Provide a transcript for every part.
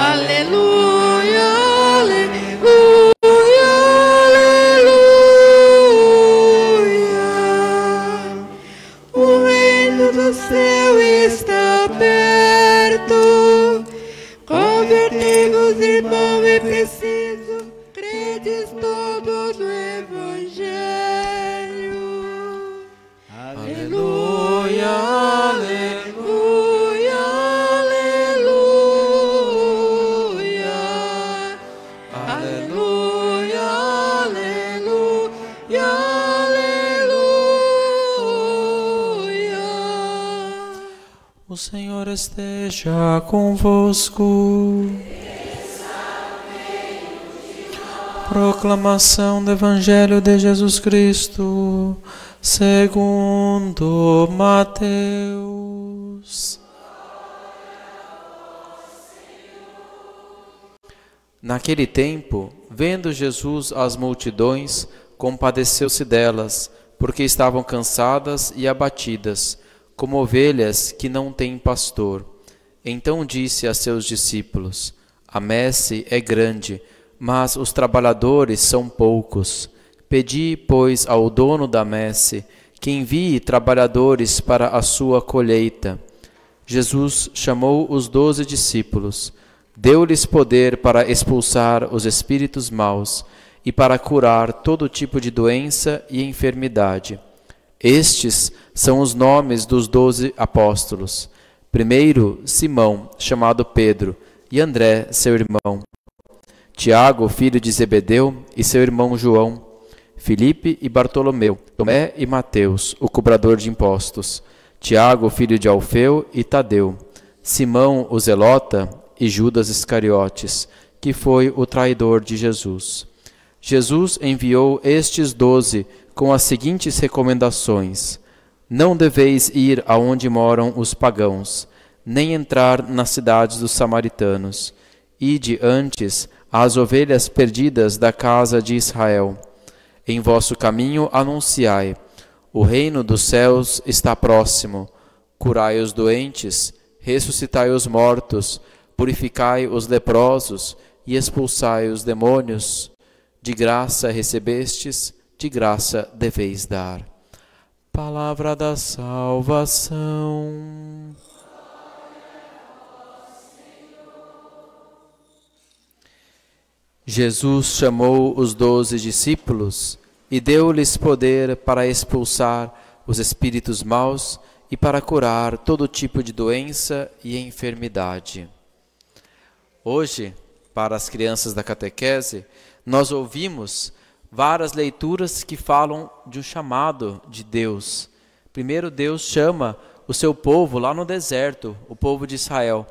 Aleluia. Senhor esteja convosco. Proclamação do Evangelho de Jesus Cristo, segundo Mateus. Naquele tempo, vendo Jesus as multidões, compadeceu-se delas, porque estavam cansadas e abatidas como ovelhas que não têm pastor. Então disse a seus discípulos: A messe é grande, mas os trabalhadores são poucos. Pedi, pois, ao dono da messe que envie trabalhadores para a sua colheita. Jesus chamou os doze discípulos, deu-lhes poder para expulsar os espíritos maus e para curar todo tipo de doença e enfermidade. Estes são os nomes dos doze apóstolos. Primeiro, Simão, chamado Pedro, e André, seu irmão. Tiago, filho de Zebedeu, e seu irmão João. Filipe e Bartolomeu. Tomé e Mateus, o cobrador de impostos. Tiago, filho de Alfeu, e Tadeu. Simão, o zelota, e Judas Iscariotes, que foi o traidor de Jesus. Jesus enviou estes doze com as seguintes recomendações: Não deveis ir aonde moram os pagãos, nem entrar nas cidades dos samaritanos. Ide antes às ovelhas perdidas da casa de Israel. Em vosso caminho anunciai: O reino dos céus está próximo. Curai os doentes, ressuscitai os mortos, purificai os leprosos e expulsai os demônios. De graça recebestes, de graça deveis dar. Palavra da salvação. Jesus chamou os doze discípulos e deu-lhes poder para expulsar os espíritos maus e para curar todo tipo de doença e enfermidade. Hoje, para as crianças da catequese, nós ouvimos várias leituras que falam de um chamado de Deus. Primeiro, Deus chama o seu povo lá no deserto, o povo de Israel.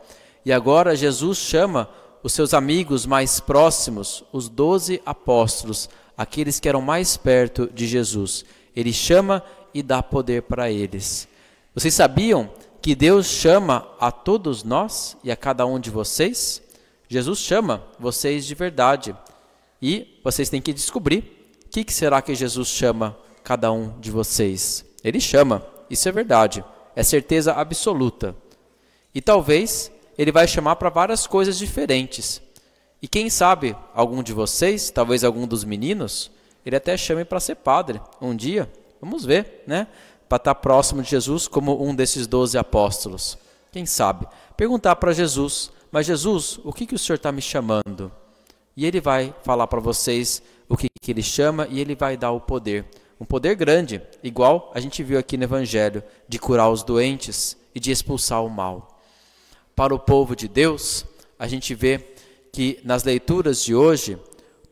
E agora, Jesus chama os seus amigos mais próximos, os doze apóstolos, aqueles que eram mais perto de Jesus. Ele chama e dá poder para eles. Vocês sabiam que Deus chama a todos nós e a cada um de vocês? Jesus chama vocês de verdade e vocês têm que descobrir o que, que será que Jesus chama cada um de vocês. Ele chama, isso é verdade, é certeza absoluta. E talvez ele vai chamar para várias coisas diferentes. E quem sabe algum de vocês, talvez algum dos meninos, ele até chame para ser padre um dia. Vamos ver, né? Para estar tá próximo de Jesus como um desses doze apóstolos. Quem sabe? Perguntar para Jesus mas Jesus, o que, que o Senhor está me chamando? E ele vai falar para vocês o que, que ele chama e ele vai dar o poder. Um poder grande, igual a gente viu aqui no Evangelho, de curar os doentes e de expulsar o mal. Para o povo de Deus, a gente vê que nas leituras de hoje,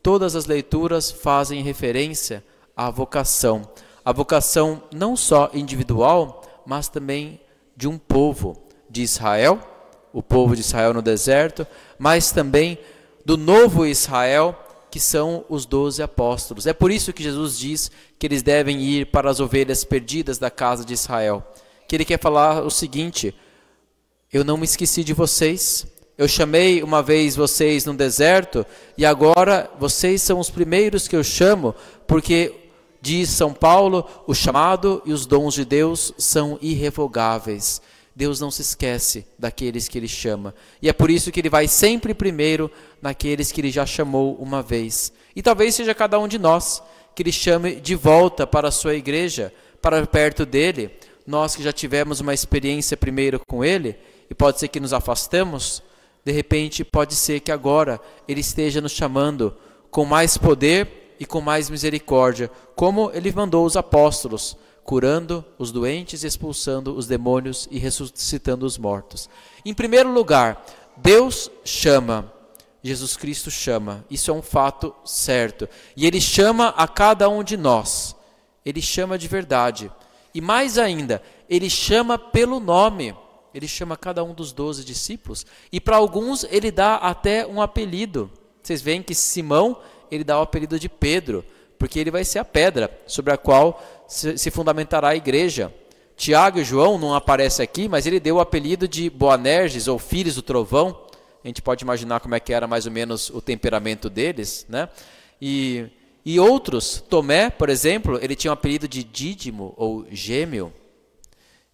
todas as leituras fazem referência à vocação. A vocação não só individual, mas também de um povo, de Israel o povo de Israel no deserto, mas também do novo Israel, que são os doze apóstolos. É por isso que Jesus diz que eles devem ir para as ovelhas perdidas da casa de Israel. Que ele quer falar o seguinte: Eu não me esqueci de vocês. Eu chamei uma vez vocês no deserto e agora vocês são os primeiros que eu chamo, porque diz São Paulo, o chamado e os dons de Deus são irrevogáveis. Deus não se esquece daqueles que Ele chama. E é por isso que Ele vai sempre primeiro naqueles que Ele já chamou uma vez. E talvez seja cada um de nós que Ele chame de volta para a sua igreja, para perto dEle. Nós que já tivemos uma experiência primeiro com Ele, e pode ser que nos afastamos, de repente pode ser que agora Ele esteja nos chamando com mais poder e com mais misericórdia, como Ele mandou os apóstolos curando os doentes, expulsando os demônios e ressuscitando os mortos. Em primeiro lugar, Deus chama, Jesus Cristo chama, isso é um fato certo. E Ele chama a cada um de nós, Ele chama de verdade. E mais ainda, Ele chama pelo nome, Ele chama cada um dos doze discípulos, e para alguns Ele dá até um apelido. Vocês veem que Simão, Ele dá o apelido de Pedro, porque ele vai ser a pedra sobre a qual se fundamentará a igreja. Tiago e João não aparece aqui, mas ele deu o apelido de Boanerges ou filhos do trovão. A gente pode imaginar como é que era mais ou menos o temperamento deles, né? E, e outros, Tomé, por exemplo, ele tinha o apelido de Dídimo ou Gêmeo.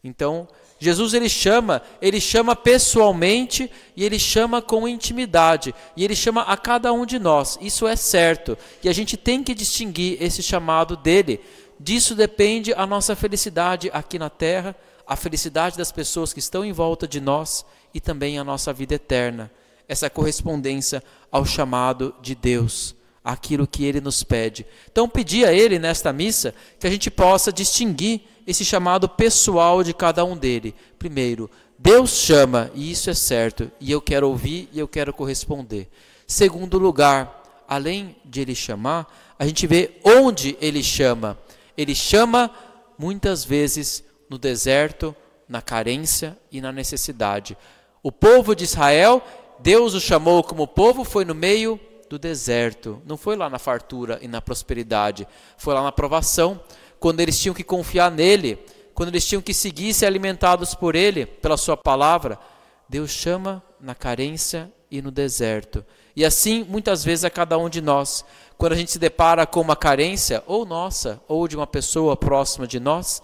Então, Jesus ele chama, ele chama pessoalmente e ele chama com intimidade, e ele chama a cada um de nós. Isso é certo, e a gente tem que distinguir esse chamado dele. Disso depende a nossa felicidade aqui na terra, a felicidade das pessoas que estão em volta de nós e também a nossa vida eterna. Essa correspondência ao chamado de Deus, aquilo que ele nos pede. Então, pedi a ele nesta missa que a gente possa distinguir esse chamado pessoal de cada um dele. Primeiro, Deus chama, e isso é certo, e eu quero ouvir e eu quero corresponder. Segundo lugar, além de ele chamar, a gente vê onde ele chama. Ele chama muitas vezes no deserto, na carência e na necessidade. O povo de Israel, Deus o chamou como povo, foi no meio do deserto. Não foi lá na fartura e na prosperidade, foi lá na provação, quando eles tinham que confiar nele, quando eles tinham que seguir e ser alimentados por ele, pela sua palavra. Deus chama na carência e no deserto. E assim, muitas vezes, a é cada um de nós. Quando a gente se depara com uma carência, ou nossa, ou de uma pessoa próxima de nós,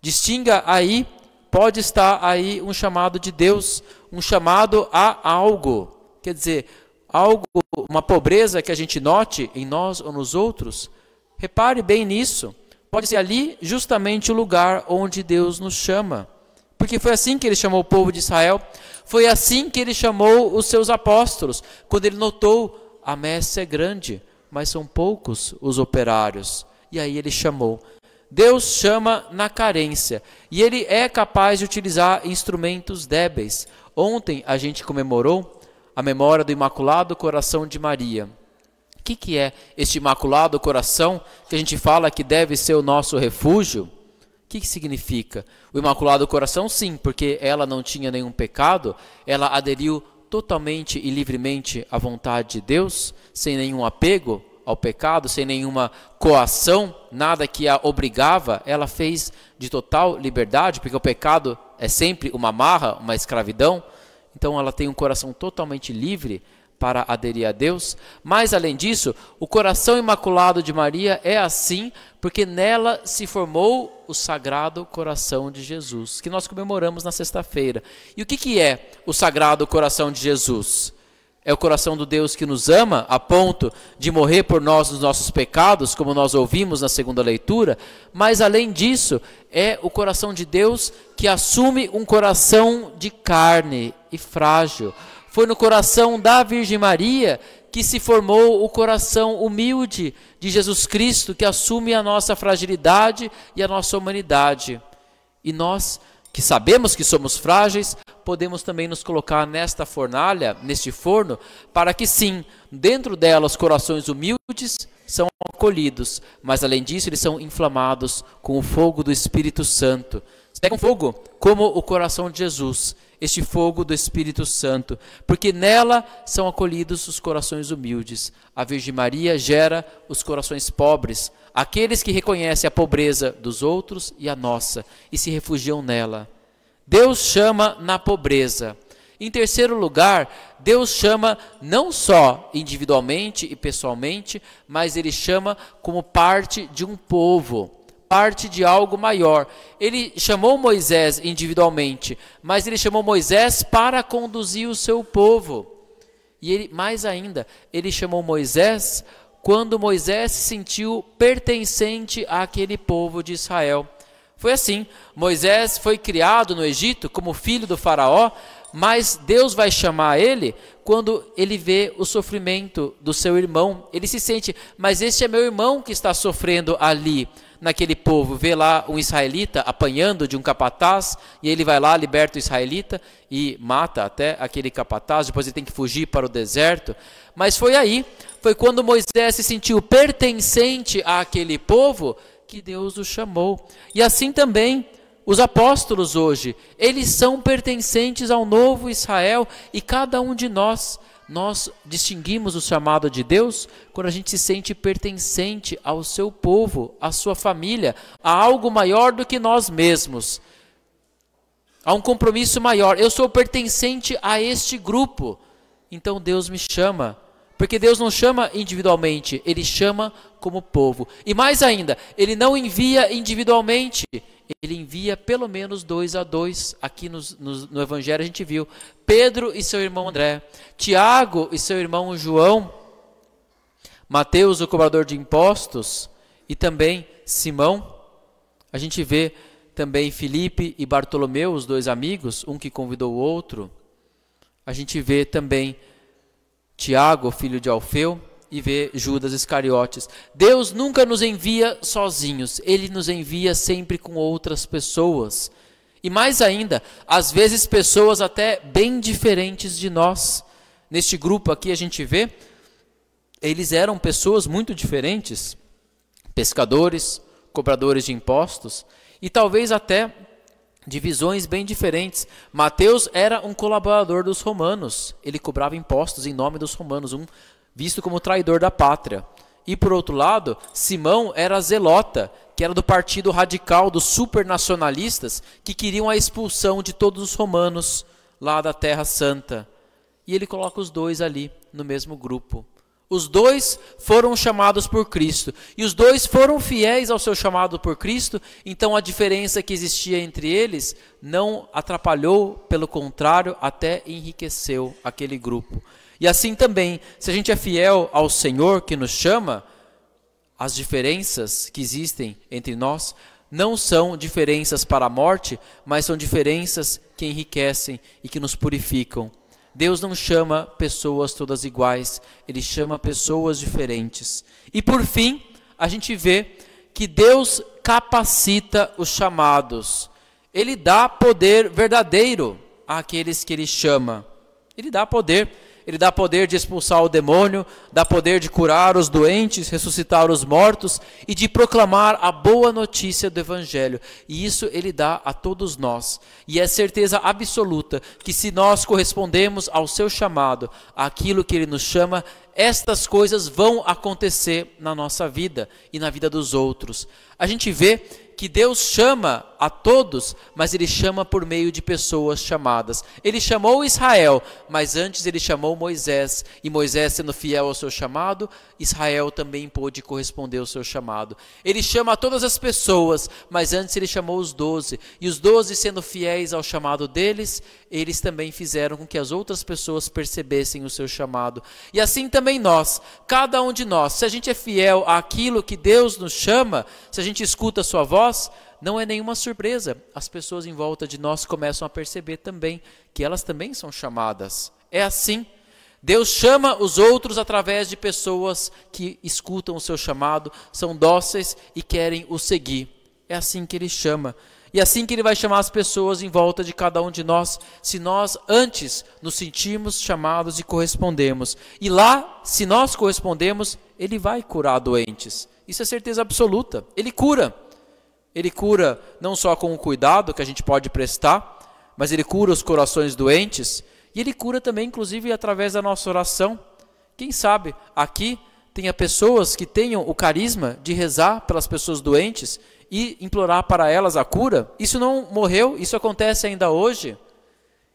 distinga aí, pode estar aí um chamado de Deus, um chamado a algo. Quer dizer, algo, uma pobreza que a gente note em nós ou nos outros. Repare bem nisso. Pode ser ali justamente o lugar onde Deus nos chama porque foi assim que ele chamou o povo de Israel, foi assim que ele chamou os seus apóstolos, quando ele notou: a messe é grande, mas são poucos os operários. E aí ele chamou. Deus chama na carência e ele é capaz de utilizar instrumentos débeis. Ontem a gente comemorou a memória do Imaculado Coração de Maria. O que, que é este Imaculado Coração que a gente fala que deve ser o nosso refúgio? que, que significa? O Imaculado Coração, sim, porque ela não tinha nenhum pecado, ela aderiu totalmente e livremente à vontade de Deus, sem nenhum apego ao pecado, sem nenhuma coação, nada que a obrigava, ela fez de total liberdade, porque o pecado é sempre uma marra, uma escravidão. Então ela tem um coração totalmente livre para aderir a Deus. Mas, além disso, o coração imaculado de Maria é assim porque nela se formou o Sagrado Coração de Jesus, que nós comemoramos na sexta-feira. E o que, que é o Sagrado Coração de Jesus? É o coração do Deus que nos ama a ponto de morrer por nós nos nossos pecados, como nós ouvimos na segunda leitura, mas além disso, é o coração de Deus que assume um coração de carne e frágil, foi no coração da Virgem Maria que se formou o coração humilde de Jesus Cristo, que assume a nossa fragilidade e a nossa humanidade. E nós, que sabemos que somos frágeis, podemos também nos colocar nesta fornalha, neste forno, para que sim, dentro dela os corações humildes são acolhidos, mas além disso eles são inflamados com o fogo do Espírito Santo. Pega um fogo como o coração de Jesus este fogo do Espírito Santo, porque nela são acolhidos os corações humildes. A Virgem Maria gera os corações pobres, aqueles que reconhecem a pobreza dos outros e a nossa e se refugiam nela. Deus chama na pobreza. Em terceiro lugar, Deus chama não só individualmente e pessoalmente, mas ele chama como parte de um povo parte de algo maior. Ele chamou Moisés individualmente, mas ele chamou Moisés para conduzir o seu povo. E ele, mais ainda, ele chamou Moisés quando Moisés se sentiu pertencente àquele povo de Israel. Foi assim: Moisés foi criado no Egito como filho do Faraó, mas Deus vai chamar ele quando ele vê o sofrimento do seu irmão. Ele se sente, mas este é meu irmão que está sofrendo ali naquele povo, vê lá um israelita apanhando de um capataz, e ele vai lá, liberta o israelita e mata até aquele capataz, depois ele tem que fugir para o deserto. Mas foi aí, foi quando Moisés se sentiu pertencente àquele povo, que Deus o chamou. E assim também os apóstolos hoje, eles são pertencentes ao novo Israel e cada um de nós nós distinguimos o chamado de Deus quando a gente se sente pertencente ao seu povo, à sua família, a algo maior do que nós mesmos, a um compromisso maior. Eu sou pertencente a este grupo, então Deus me chama. Porque Deus não chama individualmente, Ele chama como povo. E mais ainda, Ele não envia individualmente ele envia pelo menos dois a dois. Aqui no Evangelho a gente viu Pedro e seu irmão André, Tiago e seu irmão João, Mateus, o cobrador de impostos, e também Simão. A gente vê também Felipe e Bartolomeu, os dois amigos, um que convidou o outro. A gente vê também Tiago, filho de Alfeu, e ver Judas Iscariotes. Deus nunca nos envia sozinhos, ele nos envia sempre com outras pessoas. E mais ainda, às vezes pessoas até bem diferentes de nós. Neste grupo aqui a gente vê, eles eram pessoas muito diferentes: pescadores, cobradores de impostos e talvez até divisões bem diferentes. Mateus era um colaborador dos romanos, ele cobrava impostos em nome dos romanos, um visto como traidor da pátria. E por outro lado, Simão era zelota, que era do partido radical dos supernacionalistas que queriam a expulsão de todos os romanos lá da Terra Santa. E ele coloca os dois ali no mesmo grupo. Os dois foram chamados por Cristo e os dois foram fiéis ao seu chamado por Cristo, então a diferença que existia entre eles não atrapalhou, pelo contrário, até enriqueceu aquele grupo. E assim também, se a gente é fiel ao Senhor que nos chama, as diferenças que existem entre nós não são diferenças para a morte, mas são diferenças que enriquecem e que nos purificam. Deus não chama pessoas todas iguais, ele chama pessoas diferentes. E por fim, a gente vê que Deus capacita os chamados. Ele dá poder verdadeiro àqueles que ele chama. Ele dá poder ele dá poder de expulsar o demônio, dá poder de curar os doentes, ressuscitar os mortos e de proclamar a boa notícia do Evangelho. E isso ele dá a todos nós. E é certeza absoluta que se nós correspondemos ao seu chamado, aquilo que ele nos chama, estas coisas vão acontecer na nossa vida e na vida dos outros. A gente vê que Deus chama a todos, mas ele chama por meio de pessoas chamadas. Ele chamou Israel, mas antes ele chamou Moisés, e Moisés sendo fiel ao seu chamado, Israel também pôde corresponder ao seu chamado. Ele chama todas as pessoas, mas antes ele chamou os doze, e os doze sendo fiéis ao chamado deles, eles também fizeram com que as outras pessoas percebessem o seu chamado. E assim também também nós, cada um de nós, se a gente é fiel àquilo que Deus nos chama, se a gente escuta a sua voz, não é nenhuma surpresa. As pessoas em volta de nós começam a perceber também que elas também são chamadas. É assim. Deus chama os outros através de pessoas que escutam o seu chamado, são dóceis e querem o seguir. É assim que ele chama. E assim que ele vai chamar as pessoas em volta de cada um de nós, se nós antes nos sentimos chamados e correspondemos. E lá, se nós correspondemos, ele vai curar doentes. Isso é certeza absoluta. Ele cura. Ele cura não só com o cuidado que a gente pode prestar, mas ele cura os corações doentes e ele cura também, inclusive, através da nossa oração. Quem sabe aqui tenha pessoas que tenham o carisma de rezar pelas pessoas doentes e implorar para elas a cura, isso não morreu, isso acontece ainda hoje.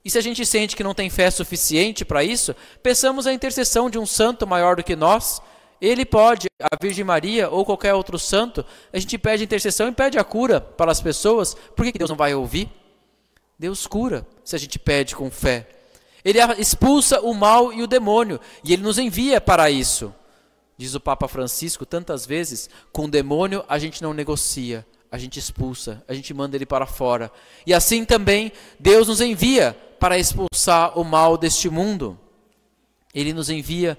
E se a gente sente que não tem fé suficiente para isso, pensamos a intercessão de um santo maior do que nós. Ele pode, a Virgem Maria ou qualquer outro santo, a gente pede intercessão e pede a cura para as pessoas. Por que Deus não vai ouvir? Deus cura se a gente pede com fé. Ele expulsa o mal e o demônio, e ele nos envia para isso. Diz o Papa Francisco tantas vezes: com o demônio a gente não negocia, a gente expulsa, a gente manda ele para fora. E assim também Deus nos envia para expulsar o mal deste mundo. Ele nos envia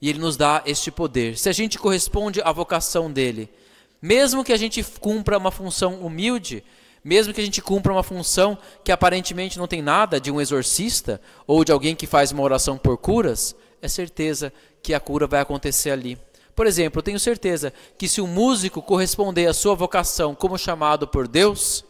e ele nos dá este poder. Se a gente corresponde à vocação dele, mesmo que a gente cumpra uma função humilde, mesmo que a gente cumpra uma função que aparentemente não tem nada de um exorcista ou de alguém que faz uma oração por curas, é certeza que a cura vai acontecer ali. Por exemplo, eu tenho certeza que se o um músico corresponder à sua vocação como chamado por Deus,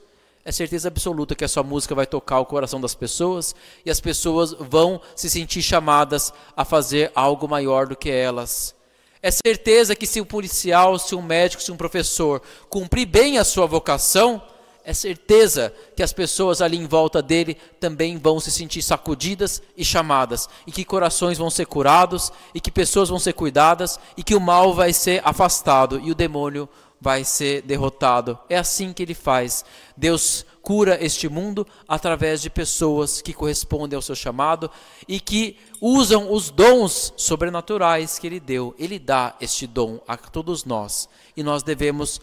é certeza absoluta que a sua música vai tocar o coração das pessoas e as pessoas vão se sentir chamadas a fazer algo maior do que elas. É certeza que se um policial, se um médico, se um professor cumprir bem a sua vocação, é certeza que as pessoas ali em volta dele também vão se sentir sacudidas e chamadas, e que corações vão ser curados, e que pessoas vão ser cuidadas, e que o mal vai ser afastado e o demônio vai ser derrotado. É assim que ele faz. Deus cura este mundo através de pessoas que correspondem ao seu chamado e que usam os dons sobrenaturais que ele deu. Ele dá este dom a todos nós e nós devemos